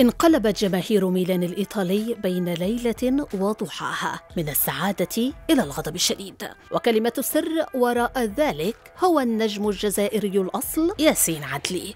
انقلبت جماهير ميلان الإيطالي بين ليلة وضحاها من السعادة إلى الغضب الشديد وكلمة السر وراء ذلك هو النجم الجزائري الأصل ياسين عدلي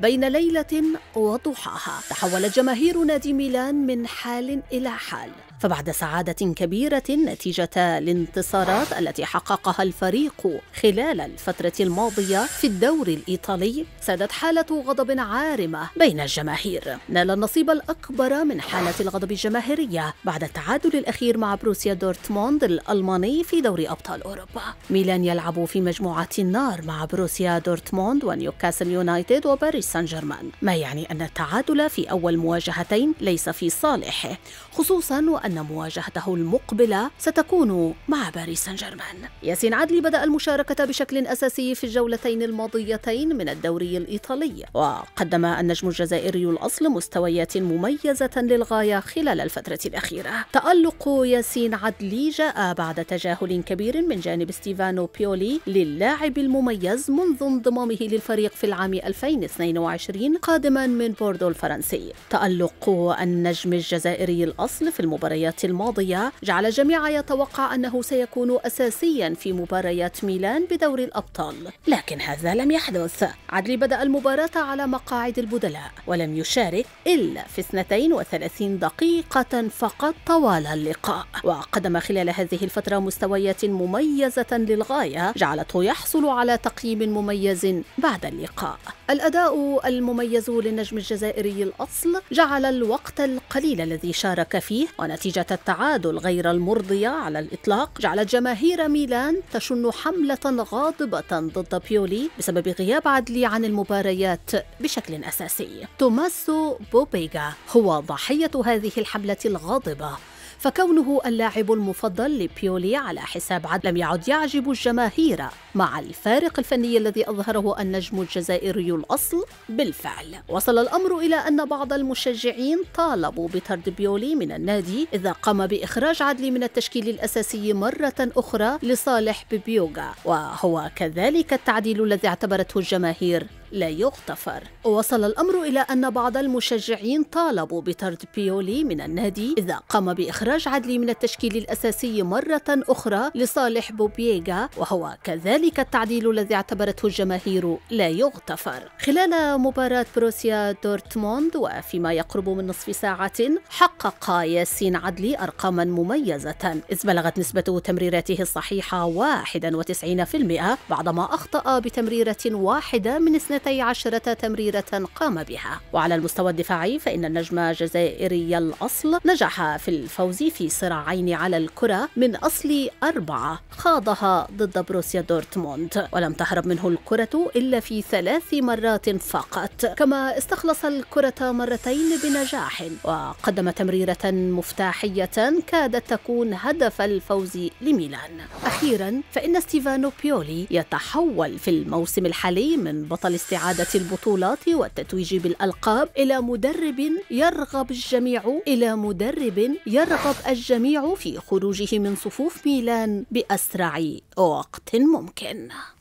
بين ليلة وضحاها تحولت جماهير نادي ميلان من حال إلى حال فبعد سعادة كبيرة نتيجة الانتصارات التي حققها الفريق خلال الفترة الماضية في الدوري الإيطالي سادت حالة غضب عارمة بين الجماهير نال النصيب الأكبر من حالة الغضب الجماهيرية بعد التعادل الأخير مع بروسيا دورتموند الألماني في دوري أبطال أوروبا ميلان يلعب في مجموعة النار مع بروسيا دورتموند ونيوكاسل يونايتد وباريس سان جيرمان ما يعني أن التعادل في أول مواجهتين ليس في صالحه خصوصا وأن أن مواجهته المقبلة ستكون مع باريس سان جيرمان ياسين عدلي بدأ المشاركة بشكل أساسي في الجولتين الماضيتين من الدوري الإيطالي وقدم النجم الجزائري الأصل مستويات مميزة للغاية خلال الفترة الأخيرة تألق ياسين عدلي جاء بعد تجاهل كبير من جانب ستيفانو بيولي للاعب المميز منذ انضمامه للفريق في العام 2022 قادما من بوردو الفرنسي تألق النجم الجزائري الأصل في المباراة المباريات الماضية جعل الجميع يتوقع أنه سيكون أساسيا في مباريات ميلان بدور الأبطال لكن هذا لم يحدث عدلي بدأ المباراة على مقاعد البدلاء ولم يشارك إلا في 32 دقيقة فقط طوال اللقاء وقدم خلال هذه الفترة مستويات مميزة للغاية جعلته يحصل على تقييم مميز بعد اللقاء الأداء المميز للنجم الجزائري الأصل جعل الوقت القليل الذي شارك فيه ونتيجة التعادل غير المرضية على الإطلاق جعلت جماهير ميلان تشن حملة غاضبة ضد بيولي بسبب غياب عدلي عن المباريات بشكل أساسي توماسو بوبيغا هو ضحية هذه الحملة الغاضبة فكونه اللاعب المفضل لبيولي على حساب عد لم يعد يعجب الجماهير مع الفارق الفني الذي أظهره النجم الجزائري الأصل بالفعل وصل الأمر إلى أن بعض المشجعين طالبوا بطرد بيولي من النادي إذا قام بإخراج عدلي من التشكيل الأساسي مرة أخرى لصالح بيبيوغا وهو كذلك التعديل الذي اعتبرته الجماهير لا يغتفر وصل الأمر إلى أن بعض المشجعين طالبوا بطرد بيولي من النادي إذا قام بإخراج عدلي من التشكيل الأساسي مرة أخرى لصالح بوبييغا وهو كذلك التعديل الذي اعتبرته الجماهير لا يغتفر خلال مباراة بروسيا دورتموند وفيما يقرب من نصف ساعة حقق ياسين عدلي أرقاما مميزة إذ بلغت نسبة تمريراته الصحيحة 91% بعدما أخطأ بتمريرة واحدة من 92 اثنتي عشرة تمريرة قام بها وعلى المستوى الدفاعي فإن النجم الجزائري الأصل نجح في الفوز في صراعين على الكرة من أصل أربعة خاضها ضد بروسيا دورتموند ولم تهرب منه الكرة إلا في ثلاث مرات فقط كما استخلص الكرة مرتين بنجاح وقدم تمريرة مفتاحية كادت تكون هدف الفوز لميلان أخيرا فإن ستيفانو بيولي يتحول في الموسم الحالي من بطل استعادة البطولات والتتويج بالألقاب إلى مدرب يرغب الجميع إلى مدرب يرغب الجميع في خروجه من صفوف ميلان بأسرع وقت ممكن